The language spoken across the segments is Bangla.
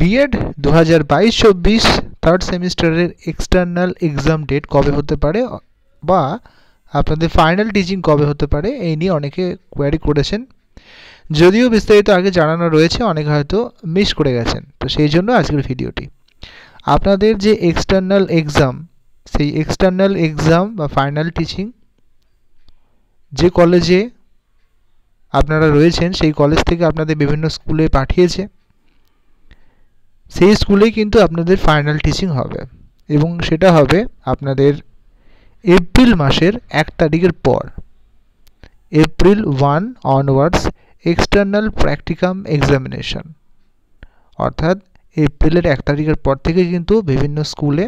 বিএড দু হাজার বাইশ চব্বিশ থার্ড সেমিস্টারের এক্সটার্নাল এক্সাম ডেট কবে হতে পারে বা আপনাদের ফাইনাল টিচিং কবে হতে পারে এই নিয়ে অনেকে কোয়ারি করেছেন যদিও বিস্তারিত আগে জানানো রয়েছে অনেকে হয়তো মিস করে গেছেন তো সেই জন্য আজকের ভিডিওটি আপনাদের যে এক্সটার্নাল এক্সাম সেই এক্সটার্নাল এক্সাম বা ফাইনাল টিচিং যে কলেজে আপনারা রয়েছেন সেই কলেজ থেকে আপনাদের বিভিন্ন স্কুলে পাঠিয়েছে সেই স্কুলেই কিন্তু আপনাদের ফাইনাল টিচিং হবে এবং সেটা হবে আপনাদের এপ্রিল মাসের এক তারিখের পর April one onwards external practicum examination অর্থাৎ এপ্রিলের এক তারিখের পর থেকে কিন্তু বিভিন্ন স্কুলে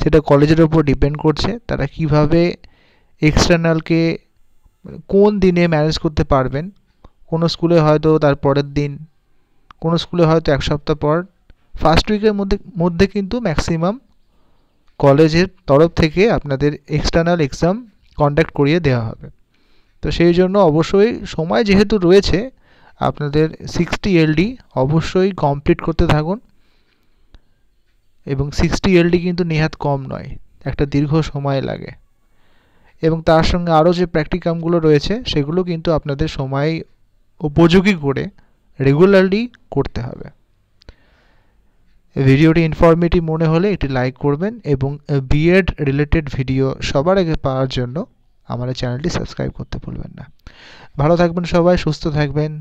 সেটা কলেজের ওপর ডিপেন্ড করছে তারা কিভাবে এক্সটার্নালকে কোন দিনে ম্যানেজ করতে পারবেন কোনো স্কুলে হয়তো তার পরের দিন কোনো স্কুলে হয়তো এক সপ্তাহ পর ফার্স্ট উইকের মধ্যে মধ্যে কিন্তু ম্যাক্সিমাম কলেজের তরফ থেকে আপনাদের এক্সটার্নাল এক্সাম কন্ডাক্ট করিয়ে দেওয়া হবে তো সেই জন্য অবশ্যই সময় যেহেতু রয়েছে আপনাদের সিক্সটি এলডি অবশ্যই কমপ্লিট করতে থাকুন এবং সিক্সটি এলডি কিন্তু নেহাত কম নয় একটা দীর্ঘ সময় লাগে এবং তার সঙ্গে আরও যে প্র্যাকটিকামগুলো রয়েছে সেগুলো কিন্তু আপনাদের সময় উপযোগী করে রেগুলারলি করতে হবে ভিডিওটি ইনফরমেটিভ মনে হলে একটি লাইক করবেন এবং বিএড রিলেটেড ভিডিও সবার আগে পাওয়ার জন্য আমাদের চ্যানেলটি সাবস্ক্রাইব করতে ভুলবেন না ভালো থাকবেন সবাই সুস্থ থাকবেন